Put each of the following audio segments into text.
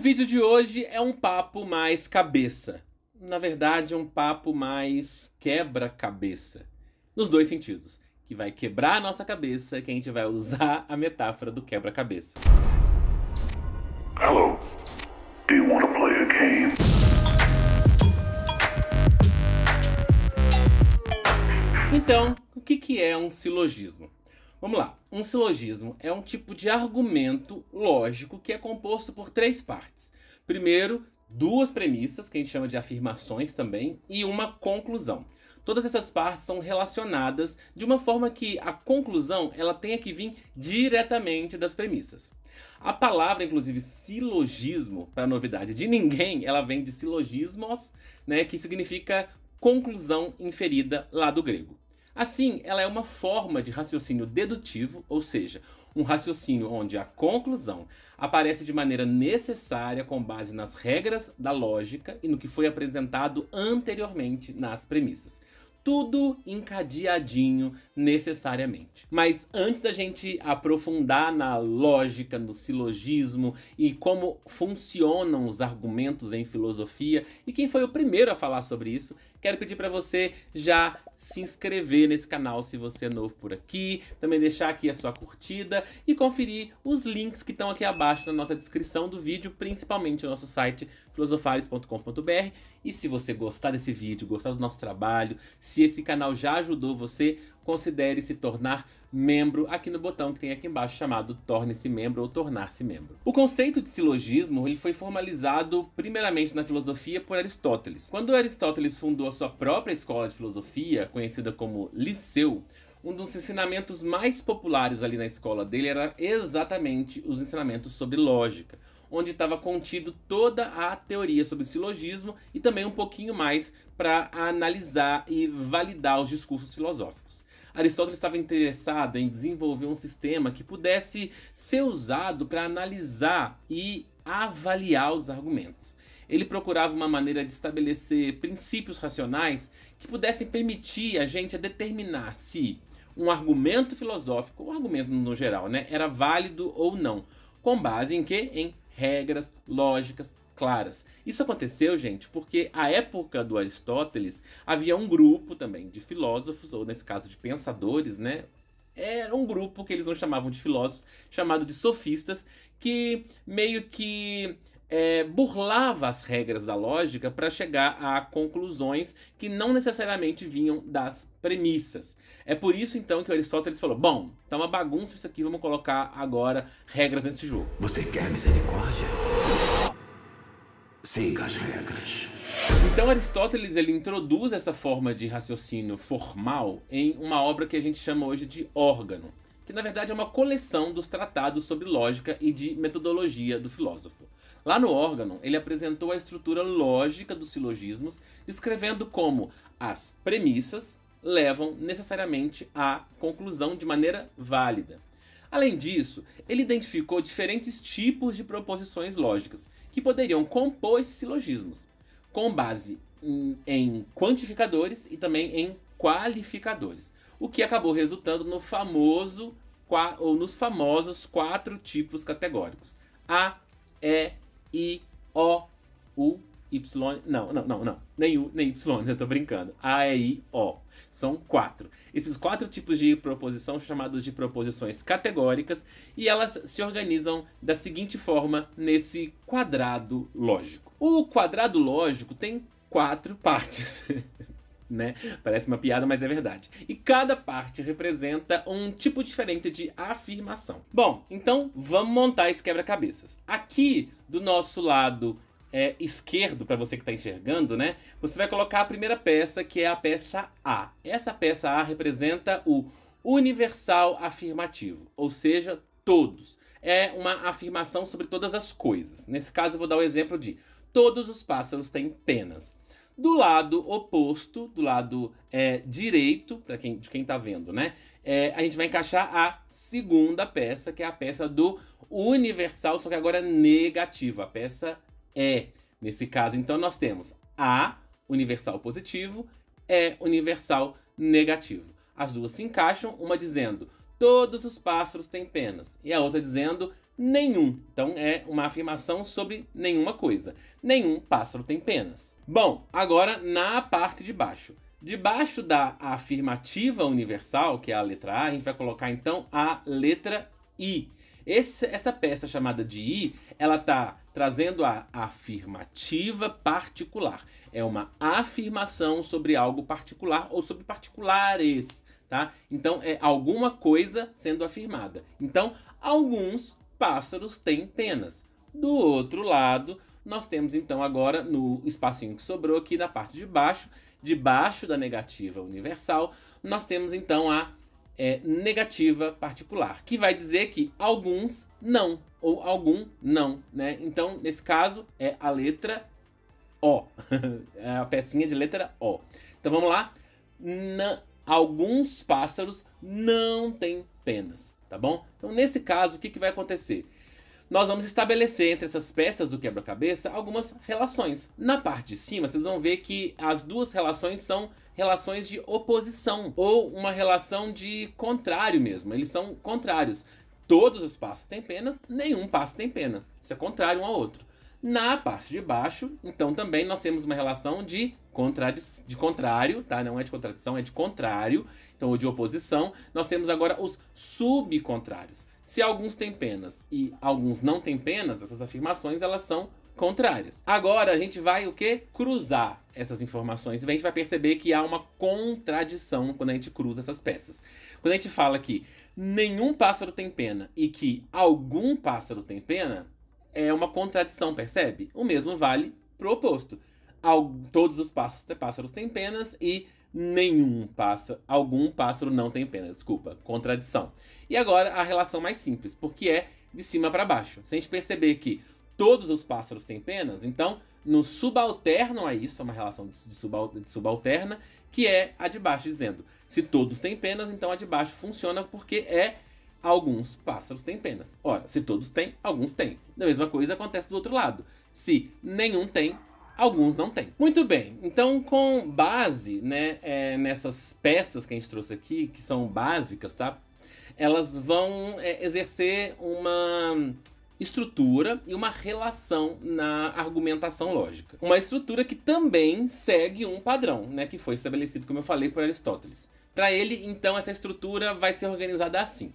vídeo de hoje é um papo mais cabeça. Na verdade, é um papo mais quebra-cabeça. Nos dois sentidos. Que vai quebrar a nossa cabeça, que a gente vai usar a metáfora do quebra-cabeça. Hello. Do you want to play a game? Então, o que, que é um silogismo? Vamos lá. Um silogismo é um tipo de argumento lógico que é composto por três partes. Primeiro, duas premissas, que a gente chama de afirmações também, e uma conclusão. Todas essas partes são relacionadas de uma forma que a conclusão ela tenha que vir diretamente das premissas. A palavra, inclusive, silogismo, para novidade de ninguém, ela vem de silogismos, né, que significa conclusão inferida lá do grego. Assim, ela é uma forma de raciocínio dedutivo, ou seja, um raciocínio onde a conclusão aparece de maneira necessária com base nas regras da lógica e no que foi apresentado anteriormente nas premissas tudo encadeadinho necessariamente. Mas antes da gente aprofundar na lógica, no silogismo e como funcionam os argumentos em filosofia e quem foi o primeiro a falar sobre isso, Quero pedir para você já se inscrever nesse canal se você é novo por aqui, também deixar aqui a sua curtida e conferir os links que estão aqui abaixo na nossa descrição do vídeo, principalmente o nosso site filosofares.com.br. E se você gostar desse vídeo, gostar do nosso trabalho, se esse canal já ajudou você, considere se tornar membro aqui no botão que tem aqui embaixo chamado torne-se membro ou tornar-se membro. O conceito de silogismo ele foi formalizado primeiramente na filosofia por Aristóteles. Quando Aristóteles fundou sua própria escola de filosofia, conhecida como Liceu, um dos ensinamentos mais populares ali na escola dele era exatamente os ensinamentos sobre lógica, onde estava contido toda a teoria sobre silogismo e também um pouquinho mais para analisar e validar os discursos filosóficos. Aristóteles estava interessado em desenvolver um sistema que pudesse ser usado para analisar e avaliar os argumentos ele procurava uma maneira de estabelecer princípios racionais que pudessem permitir a gente a determinar se um argumento filosófico, um argumento no geral, né, era válido ou não, com base em que? Em regras lógicas claras. Isso aconteceu, gente, porque a época do Aristóteles havia um grupo também de filósofos, ou nesse caso de pensadores, né? Era um grupo que eles não chamavam de filósofos, chamado de sofistas, que meio que é, burlava as regras da lógica para chegar a conclusões que não necessariamente vinham das premissas. É por isso então que Aristóteles falou: bom, tá uma bagunça isso aqui, vamos colocar agora regras nesse jogo. Você quer misericórdia? Siga as regras. Então Aristóteles ele introduz essa forma de raciocínio formal em uma obra que a gente chama hoje de órgano, que na verdade é uma coleção dos tratados sobre lógica e de metodologia do filósofo. Lá no órgão, ele apresentou a estrutura lógica dos silogismos, descrevendo como as premissas levam necessariamente à conclusão de maneira válida. Além disso, ele identificou diferentes tipos de proposições lógicas que poderiam compor esses silogismos, com base em, em quantificadores e também em qualificadores, o que acabou resultando no famoso ou nos famosos quatro tipos categóricos: A, E, I, O, U, Y. Não, não, não, não. Nem U, nem Y, eu tô brincando. A, E, I, O. São quatro. Esses quatro tipos de proposição são chamados de proposições categóricas e elas se organizam da seguinte forma nesse quadrado lógico. O quadrado lógico tem quatro partes. né? Parece uma piada, mas é verdade. E cada parte representa um tipo diferente de afirmação. Bom, então vamos montar esse quebra-cabeças. Aqui do nosso lado é, esquerdo, para você que está enxergando, né? Você vai colocar a primeira peça, que é a peça A. Essa peça A representa o universal afirmativo, ou seja, todos. É uma afirmação sobre todas as coisas. Nesse caso, eu vou dar o exemplo de todos os pássaros têm penas. Do lado oposto, do lado é, direito, para quem, de quem está vendo, né? É, a gente vai encaixar a segunda peça, que é a peça do universal, só que agora é negativa. A peça é, nesse caso. Então, nós temos A, universal positivo, E, universal negativo. As duas se encaixam, uma dizendo todos os pássaros têm penas, e a outra dizendo nenhum. Então é uma afirmação sobre nenhuma coisa. Nenhum pássaro tem penas. Bom, agora na parte de baixo. Debaixo da afirmativa universal, que é a letra A, a gente vai colocar então a letra I. Esse, essa peça chamada de I, ela está trazendo a afirmativa particular. É uma afirmação sobre algo particular ou sobre particulares, tá? Então é alguma coisa sendo afirmada. Então, alguns pássaros têm penas. Do outro lado, nós temos então agora no espacinho que sobrou aqui na parte de baixo, debaixo da negativa universal, nós temos então a é, negativa particular, que vai dizer que alguns não, ou algum não, né? Então, nesse caso, é a letra O, é a pecinha de letra O. Então, vamos lá. Na, alguns pássaros não têm penas tá bom? Então, nesse caso, o que, que vai acontecer? Nós vamos estabelecer entre essas peças do quebra-cabeça algumas relações. Na parte de cima, vocês vão ver que as duas relações são relações de oposição ou uma relação de contrário mesmo. Eles são contrários. Todos os passos têm pena, nenhum passo tem pena. Isso é contrário um ao outro. Na parte de baixo, então também nós temos uma relação de, de contrário, tá? Não é de contradição, é de contrário, então ou de oposição. Nós temos agora os subcontrários. Se alguns têm penas e alguns não têm penas, essas afirmações elas são contrárias. Agora a gente vai o que? Cruzar essas informações. E a gente vai perceber que há uma contradição quando a gente cruza essas peças. Quando a gente fala que nenhum pássaro tem pena e que algum pássaro tem pena, é uma contradição, percebe? O mesmo vale pro oposto. todos os pássaros, pássaros têm penas e nenhum pássaro, algum pássaro não tem pena, desculpa, contradição. E agora a relação mais simples, porque é de cima para baixo. Se a gente perceber que todos os pássaros têm penas, então no subalterno a isso, é uma relação de, subal, de subalterna, que é a de baixo, dizendo se todos têm penas, então a de baixo funciona porque é alguns pássaros têm penas. Ora, se todos têm, alguns têm. Da mesma coisa acontece do outro lado. Se nenhum tem, alguns não têm. Muito bem, então com base né, é, nessas peças que a gente trouxe aqui, que são básicas, tá? Elas vão é, exercer uma estrutura e uma relação na argumentação lógica. Uma estrutura que também segue um padrão, né, que foi estabelecido, como eu falei, por Aristóteles. Para ele, então, essa estrutura vai ser organizada assim.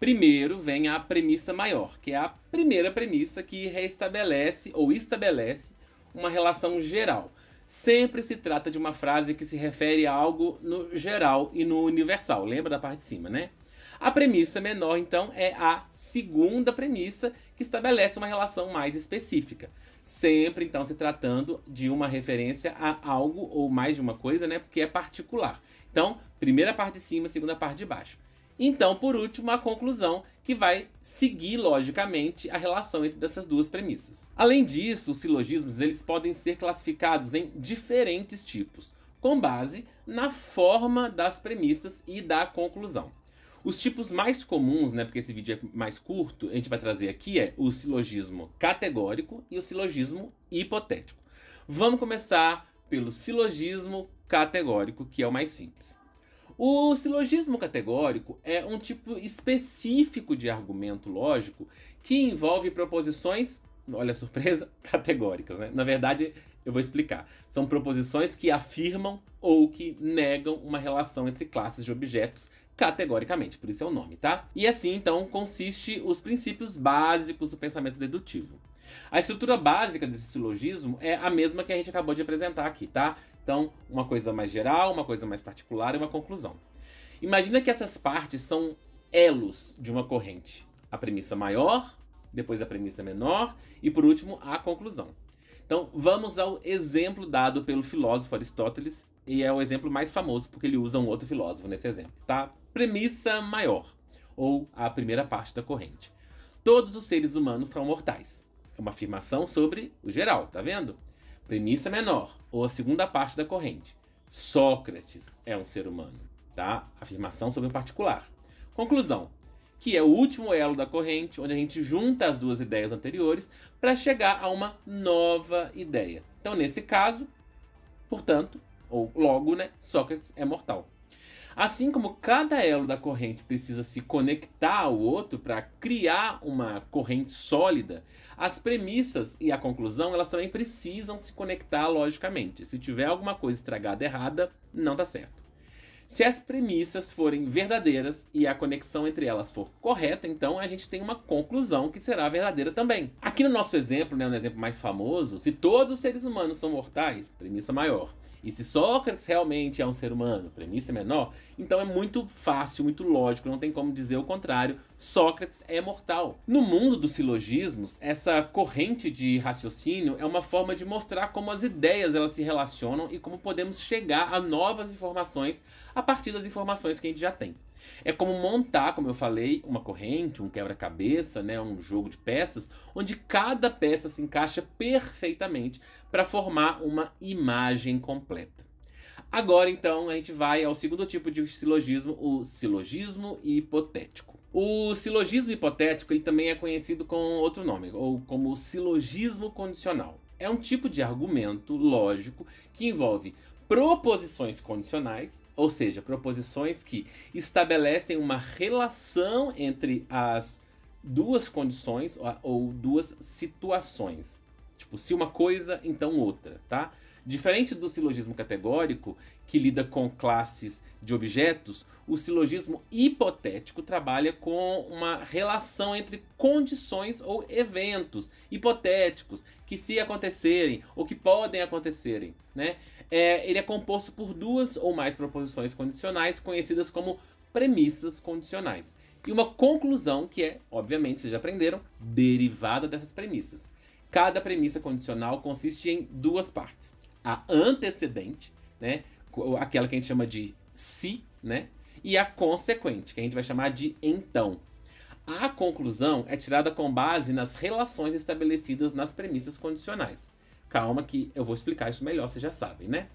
Primeiro vem a premissa maior, que é a primeira premissa que reestabelece ou estabelece uma relação geral. Sempre se trata de uma frase que se refere a algo no geral e no universal. Lembra da parte de cima, né? A premissa menor, então, é a segunda premissa que estabelece uma relação mais específica. Sempre, então, se tratando de uma referência a algo ou mais de uma coisa, né? Porque é particular. Então, primeira parte de cima, segunda parte de baixo. Então, por último, a conclusão que vai seguir logicamente a relação entre essas duas premissas. Além disso, os silogismos eles podem ser classificados em diferentes tipos, com base na forma das premissas e da conclusão. Os tipos mais comuns, né, porque esse vídeo é mais curto, a gente vai trazer aqui é o silogismo categórico e o silogismo hipotético. Vamos começar pelo silogismo categórico, que é o mais simples. O silogismo categórico é um tipo específico de argumento lógico que envolve proposições, olha a surpresa, categóricas, né? Na verdade, eu vou explicar. São proposições que afirmam ou que negam uma relação entre classes de objetos categoricamente, por isso é o nome, tá? E assim, então, consiste os princípios básicos do pensamento dedutivo. A estrutura básica desse silogismo é a mesma que a gente acabou de apresentar aqui, tá? Então, uma coisa mais geral, uma coisa mais particular e uma conclusão. Imagina que essas partes são elos de uma corrente. A premissa maior, depois a premissa menor e por último a conclusão. Então, vamos ao exemplo dado pelo filósofo Aristóteles, e é o exemplo mais famoso porque ele usa um outro filósofo nesse exemplo, tá? Premissa maior, ou a primeira parte da corrente. Todos os seres humanos são mortais. É uma afirmação sobre o geral, tá vendo? Premissa menor, ou a segunda parte da corrente. Sócrates é um ser humano, tá? Afirmação sobre um particular. Conclusão, que é o último elo da corrente, onde a gente junta as duas ideias anteriores para chegar a uma nova ideia. Então, nesse caso, portanto, ou logo, né, Sócrates é mortal. Assim como cada elo da corrente precisa se conectar ao outro para criar uma corrente sólida, as premissas e a conclusão elas também precisam se conectar logicamente. Se tiver alguma coisa estragada errada, não dá certo. Se as premissas forem verdadeiras e a conexão entre elas for correta, então a gente tem uma conclusão que será verdadeira também. Aqui no nosso exemplo, né, no exemplo mais famoso, se todos os seres humanos são mortais, premissa maior, e se Sócrates realmente é um ser humano, premissa menor, então é muito fácil, muito lógico, não tem como dizer o contrário, Sócrates é mortal. No mundo dos silogismos, essa corrente de raciocínio é uma forma de mostrar como as ideias elas se relacionam e como podemos chegar a novas informações a partir das informações que a gente já tem. É como montar, como eu falei, uma corrente, um quebra-cabeça, né, um jogo de peças, onde cada peça se encaixa perfeitamente para formar uma imagem completa. Agora, então, a gente vai ao segundo tipo de silogismo, o silogismo hipotético. O silogismo hipotético ele também é conhecido com outro nome, ou como silogismo condicional. É um tipo de argumento lógico que envolve proposições condicionais, ou seja, proposições que estabelecem uma relação entre as duas condições ou duas situações. Tipo, se uma coisa, então outra, tá? Diferente do silogismo categórico, que lida com classes de objetos, o silogismo hipotético trabalha com uma relação entre condições ou eventos hipotéticos que se acontecerem ou que podem acontecerem, né? é, ele é composto por duas ou mais proposições condicionais, conhecidas como premissas condicionais. E uma conclusão que é, obviamente, vocês já aprenderam, derivada dessas premissas. Cada premissa condicional consiste em duas partes. A antecedente, né? Aquela que a gente chama de se, né? E a consequente, que a gente vai chamar de então. A conclusão é tirada com base nas relações estabelecidas nas premissas condicionais. Calma que eu vou explicar isso melhor, vocês já sabem, né?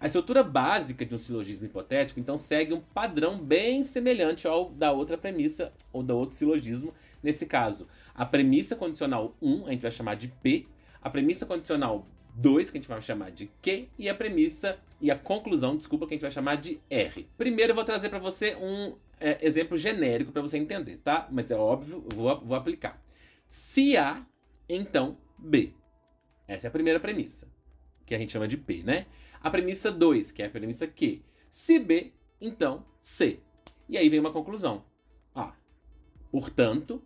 A estrutura básica de um silogismo hipotético, então, segue um padrão bem semelhante ao da outra premissa, ou do outro silogismo. Nesse caso, a premissa condicional 1, a gente vai chamar de P, a premissa condicional 2, que a gente vai chamar de Q, e a premissa e a conclusão, desculpa, que a gente vai chamar de R. Primeiro, eu vou trazer para você um é, exemplo genérico para você entender, tá? Mas é óbvio, vou, vou aplicar. Se A, então B. Essa é a primeira premissa, que a gente chama de P, né? A premissa 2, que é a premissa Q. Se B, então C. E aí vem uma conclusão. A. Portanto,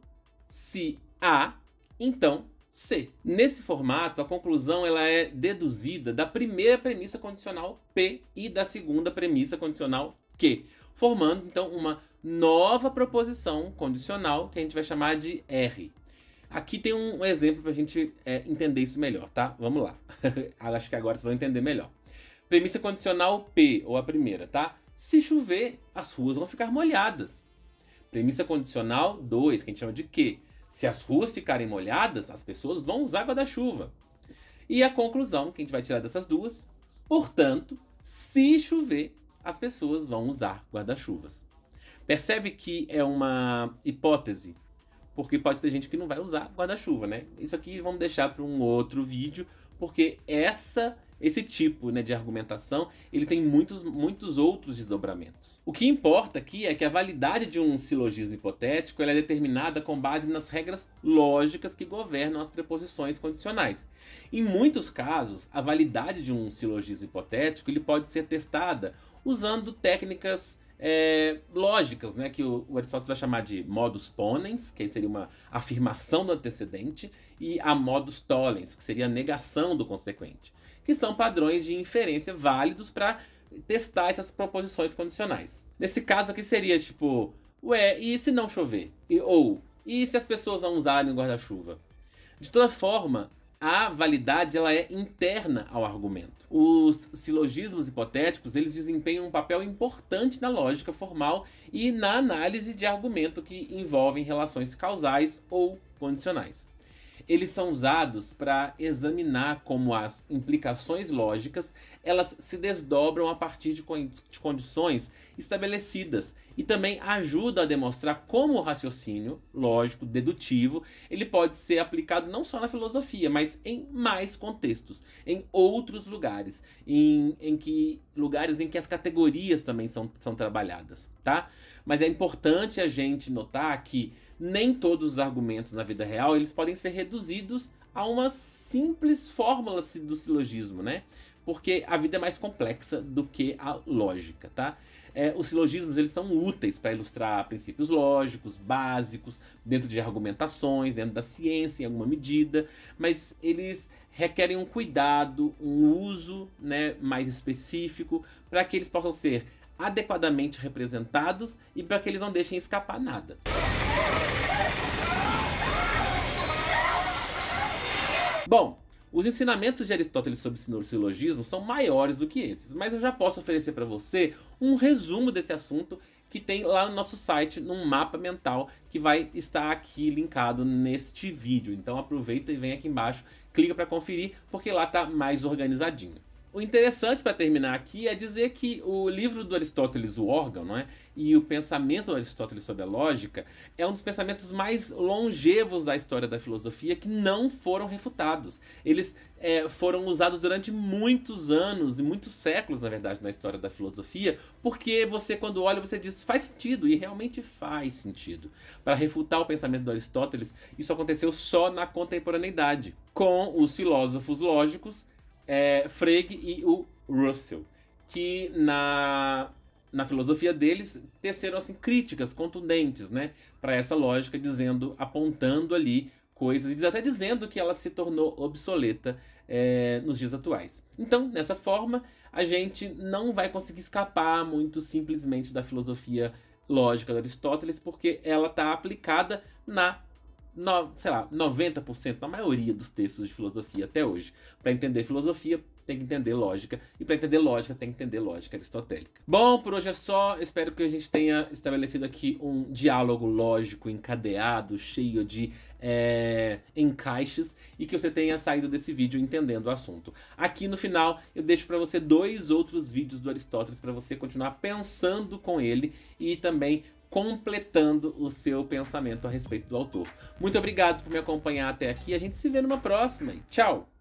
se A, então C. Nesse formato, a conclusão ela é deduzida da primeira premissa condicional P e da segunda premissa condicional Q, formando então uma nova proposição condicional que a gente vai chamar de R. Aqui tem um exemplo para a gente é, entender isso melhor, tá? Vamos lá. Acho que agora vocês vão entender melhor. Premissa condicional P, ou a primeira, tá? Se chover, as ruas vão ficar molhadas. Premissa condicional 2, que a gente chama de Q. Se as ruas ficarem molhadas, as pessoas vão usar guarda-chuva. E a conclusão que a gente vai tirar dessas duas, portanto, se chover, as pessoas vão usar guarda-chuvas. Percebe que é uma hipótese porque pode ter gente que não vai usar guarda-chuva, né? Isso aqui vamos deixar para um outro vídeo, porque essa esse tipo né, de argumentação ele tem muitos, muitos outros desdobramentos. O que importa aqui é que a validade de um silogismo hipotético é determinada com base nas regras lógicas que governam as preposições condicionais. Em muitos casos, a validade de um silogismo hipotético ele pode ser testada usando técnicas é, lógicas, né, que o, o, Aristóteles vai chamar de modus ponens, que seria uma afirmação do antecedente, e a modus tollens, que seria a negação do consequente, que são padrões de inferência válidos para testar essas proposições condicionais. Nesse caso aqui seria tipo, ué, e se não chover? E, ou, e se as pessoas não usarem guarda-chuva? De toda forma, a validade ela é interna ao argumento. Os silogismos hipotéticos, eles desempenham um papel importante na lógica formal e na análise de argumento que envolvem relações causais ou condicionais eles são usados para examinar como as implicações lógicas elas se desdobram a partir de, de condições estabelecidas e também ajuda a demonstrar como o raciocínio lógico dedutivo ele pode ser aplicado não só na filosofia, mas em mais contextos, em outros lugares, em, em que lugares em que as categorias também são, são trabalhadas, tá? Mas é importante a gente notar que nem todos os argumentos na vida real eles podem ser reduzidos a uma simples fórmula do silogismo, né? Porque a vida é mais complexa do que a lógica, tá? É, os silogismos eles são úteis para ilustrar princípios lógicos, básicos, dentro de argumentações, dentro da ciência em alguma medida, mas eles requerem um cuidado, um uso né, mais específico para que eles possam ser adequadamente representados e para que eles não deixem escapar nada. Bom, os ensinamentos de Aristóteles sobre silogismo são maiores do que esses, mas eu já posso oferecer para você um resumo desse assunto que tem lá no nosso site, num mapa mental que vai estar aqui linkado neste vídeo. Então aproveita e vem aqui embaixo, clica para conferir, porque lá tá mais organizadinho. O interessante para terminar aqui é dizer que o livro do Aristóteles, O Órgão, não é? e o pensamento do Aristóteles sobre a lógica é um dos pensamentos mais longevos da história da filosofia que não foram refutados. Eles é, foram usados durante muitos anos e muitos séculos, na verdade, na história da filosofia, porque você, quando olha, você diz faz sentido, e realmente faz sentido. Para refutar o pensamento do Aristóteles, isso aconteceu só na contemporaneidade, com os filósofos lógicos é, Frege e o Russell, que na, na filosofia deles teceram assim, críticas contundentes né, para essa lógica, dizendo, apontando ali coisas, até dizendo que ela se tornou obsoleta é, nos dias atuais. Então, nessa forma, a gente não vai conseguir escapar muito simplesmente da filosofia lógica de Aristóteles, porque ela está aplicada na no, sei lá, 90% na maioria dos textos de filosofia até hoje. Para entender filosofia, tem que entender lógica, e para entender lógica, tem que entender lógica aristotélica. Bom, por hoje é só. Espero que a gente tenha estabelecido aqui um diálogo lógico, encadeado, cheio de é, encaixes, e que você tenha saído desse vídeo entendendo o assunto. Aqui no final, eu deixo para você dois outros vídeos do Aristóteles para você continuar pensando com ele e também completando o seu pensamento a respeito do autor. Muito obrigado por me acompanhar até aqui. A gente se vê numa próxima. E tchau!